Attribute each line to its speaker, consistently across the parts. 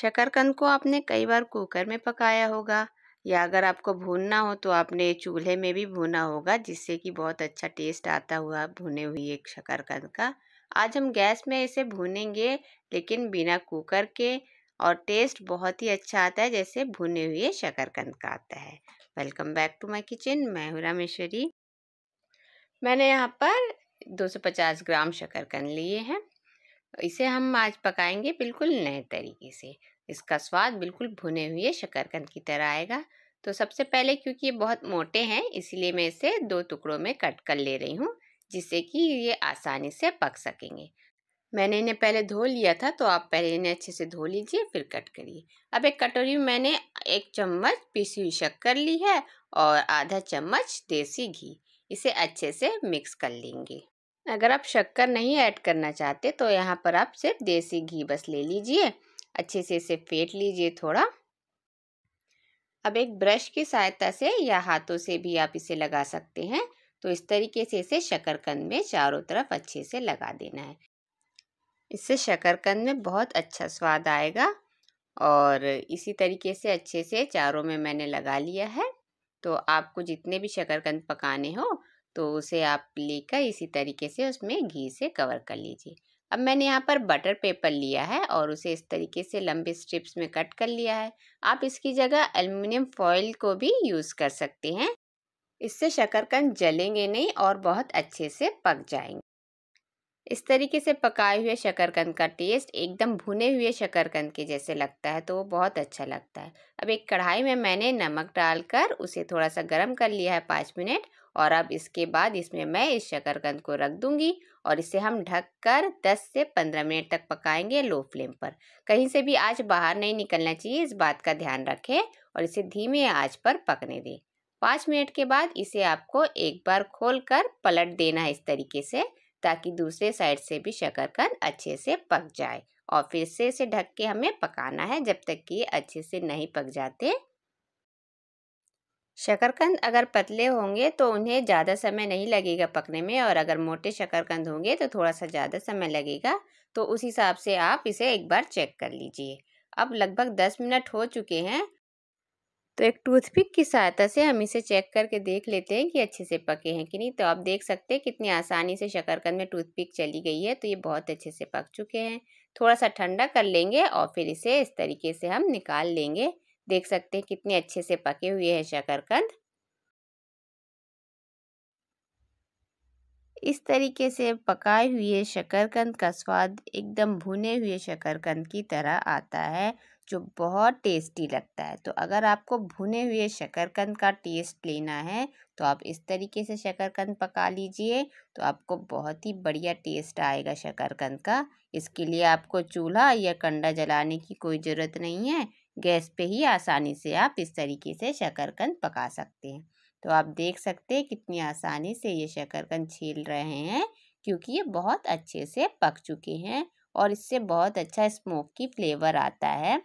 Speaker 1: शकरकंद को आपने कई बार कुकर में पकाया होगा या अगर आपको भूनना हो तो आपने चूल्हे में भी भूना होगा जिससे कि बहुत अच्छा टेस्ट आता हुआ भुने हुए एक शकरकंद का आज हम गैस में इसे भूनेंगे लेकिन बिना कुकर के और टेस्ट बहुत ही अच्छा आता है जैसे भुने हुए शकरकंद का आता है welcome back to my kitchen मैं हूँ रामेश्वरी मैंने यहाँ पर 250 ग्राम शकरकंद लिए हैं इसे हम आज पकाएंगे बिल्कुल नए तरीके से इसका स्वाद बिल्कुल भुने हुए शकरकंद की तरह आएगा तो सबसे पहले क्योंकि ये बहुत मोटे हैं इसीलिए मैं इसे दो टुकड़ों में कट कर ले रही हूँ जिससे कि ये आसानी से पक सकेंगे मैंने इन्हें पहले धो लिया था तो आप पहले इन्हें अच्छे से धो लीजिए फिर कट करिए अब एक कटोरी में मैंने एक चम्मच पीसी हुई शक्कर ली है और आधा चम्मच देसी घी इसे अच्छे से मिक्स कर लेंगे अगर आप शक्कर नहीं ऐड करना चाहते तो यहाँ पर आप सिर्फ देसी घी बस ले लीजिए अच्छे से इसे फेंट लीजिए थोड़ा अब एक ब्रश की सहायता से या हाथों से भी आप इसे लगा सकते हैं तो इस तरीके से इसे शकरकंद में चारों तरफ अच्छे से लगा देना है इससे शकरकंद में बहुत अच्छा स्वाद आएगा और इसी तरीके से अच्छे से चारों में मैंने लगा लिया है तो आपको जितने भी शकरकंद पकाने हो तो उसे आप लेकर इसी तरीके से उसमें घी से कवर कर लीजिए अब मैंने यहाँ पर बटर पेपर लिया है और उसे इस तरीके से लंबे स्ट्रिप्स में कट कर लिया है आप इसकी जगह एल्युमिनियम फॉयल को भी यूज़ कर सकते हैं इससे शकरकंद जलेंगे नहीं और बहुत अच्छे से पक जाएंगे इस तरीके से पकाए हुए शकरकंद का टेस्ट एकदम भुने हुए शकरकंद के जैसे लगता है तो वो बहुत अच्छा लगता है अब एक कढ़ाई में मैंने नमक डालकर उसे थोड़ा सा गर्म कर लिया है पाँच मिनट और अब इसके बाद इसमें मैं इस शकरकंद को रख दूंगी और इसे हम ढककर कर 10 से 15 मिनट तक पकाएंगे लो फ्लेम पर कहीं से भी आज बाहर नहीं निकलना चाहिए इस बात का ध्यान रखें और इसे धीमे आँच पर पकने दें पाँच मिनट के बाद इसे आपको एक बार खोल कर पलट देना है इस तरीके से ताकि दूसरे साइड से भी शकरकंद अच्छे से पक जाए और फिर से इसे ढक के हमें पकाना है जब तक कि अच्छे से नहीं पक जाते शकरकंद अगर पतले होंगे तो उन्हें ज़्यादा समय नहीं लगेगा पकने में और अगर मोटे शकरकंद होंगे तो थोड़ा सा ज़्यादा समय लगेगा तो उस हिसाब से आप इसे एक बार चेक कर लीजिए अब लगभग दस मिनट हो चुके हैं तो एक टूथपिक की सहायता से हम इसे चेक करके देख लेते हैं कि अच्छे से पके हैं कि नहीं तो आप देख सकते हैं कितनी आसानी से शकरकंद में टूथपिक चली गई है तो ये बहुत अच्छे से पक चुके हैं थोड़ा सा ठंडा कर लेंगे और फिर इसे इस तरीके से हम निकाल लेंगे देख सकते हैं कितने अच्छे से पके हुए हैं शकरकंद इस तरीके से पकाए हुए शकरकंद का स्वाद एकदम भुने हुए शकरकंद की तरह आता है जो बहुत टेस्टी लगता है तो अगर आपको भुने हुए शकरकंद का टेस्ट लेना है तो आप इस तरीके से शकरकंद पका लीजिए तो आपको बहुत ही बढ़िया टेस्ट आएगा शकरकंद का इसके लिए आपको चूल्हा या कंडा जलाने की कोई ज़रूरत नहीं है गैस पे ही आसानी से आप इस तरीके से शकरकंद पका सकते हैं तो आप देख सकते हैं कितनी आसानी से ये शकरकंद छील रहे हैं क्योंकि ये बहुत अच्छे से पक चुके हैं और इससे बहुत अच्छा स्मोक की फ्लेवर आता है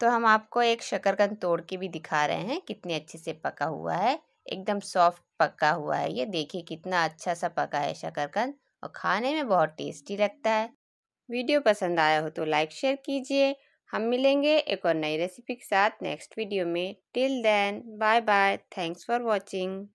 Speaker 1: तो हम आपको एक शकरकंद तोड़ के भी दिखा रहे हैं कितने अच्छे से पका हुआ है एकदम सॉफ्ट पका हुआ है ये देखिए कितना अच्छा सा पका है शकरकंद और खाने में बहुत टेस्टी लगता है वीडियो पसंद आया हो तो लाइक शेयर कीजिए हम मिलेंगे एक और नई रेसिपी के साथ नेक्स्ट वीडियो में till then bye bye thanks for watching